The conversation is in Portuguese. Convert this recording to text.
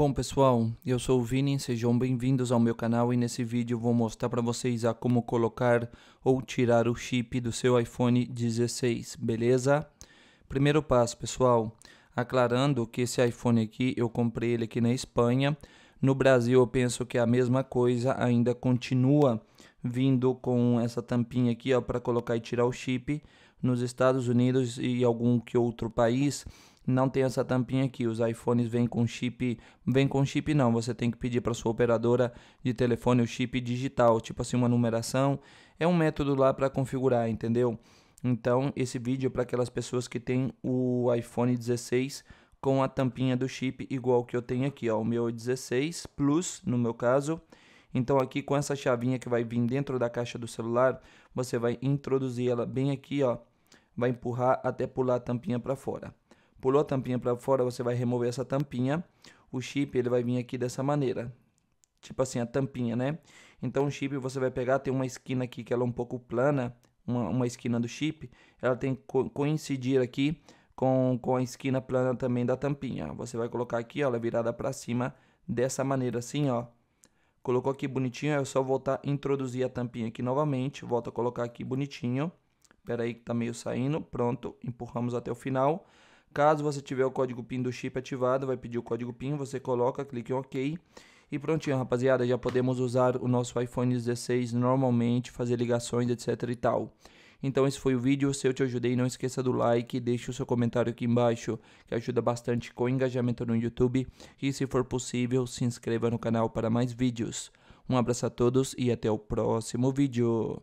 Bom pessoal, eu sou o Vini, sejam bem-vindos ao meu canal e nesse vídeo vou mostrar para vocês a como colocar ou tirar o chip do seu iPhone 16, beleza? Primeiro passo pessoal, aclarando que esse iPhone aqui eu comprei ele aqui na Espanha, no Brasil eu penso que é a mesma coisa ainda continua vindo com essa tampinha aqui ó para colocar e tirar o chip, nos Estados Unidos e algum que outro país não tem essa tampinha aqui. Os iPhones vêm com chip, vem com chip não, você tem que pedir para sua operadora de telefone o chip digital, tipo assim uma numeração, é um método lá para configurar, entendeu? Então, esse vídeo é para aquelas pessoas que têm o iPhone 16 com a tampinha do chip igual que eu tenho aqui, ó, o meu 16 é Plus, no meu caso. Então aqui com essa chavinha que vai vir dentro da caixa do celular, você vai introduzir ela bem aqui, ó, vai empurrar até pular a tampinha para fora. Pulou a tampinha para fora, você vai remover essa tampinha. O chip ele vai vir aqui dessa maneira. Tipo assim, a tampinha, né? Então o chip você vai pegar, tem uma esquina aqui que ela é um pouco plana, uma, uma esquina do chip, ela tem que co coincidir aqui com, com a esquina plana também da tampinha. Você vai colocar aqui, ó, ela é virada para cima dessa maneira assim, ó. Colocou aqui bonitinho, é só voltar introduzir a tampinha aqui novamente, volta a colocar aqui bonitinho. Pera aí que tá meio saindo, pronto, empurramos até o final. Caso você tiver o código PIN do chip ativado, vai pedir o código PIN, você coloca, clica em OK. E prontinho, rapaziada, já podemos usar o nosso iPhone 16 normalmente, fazer ligações, etc e tal. Então esse foi o vídeo, se eu te ajudei, não esqueça do like, deixe o seu comentário aqui embaixo, que ajuda bastante com o engajamento no YouTube. E se for possível, se inscreva no canal para mais vídeos. Um abraço a todos e até o próximo vídeo.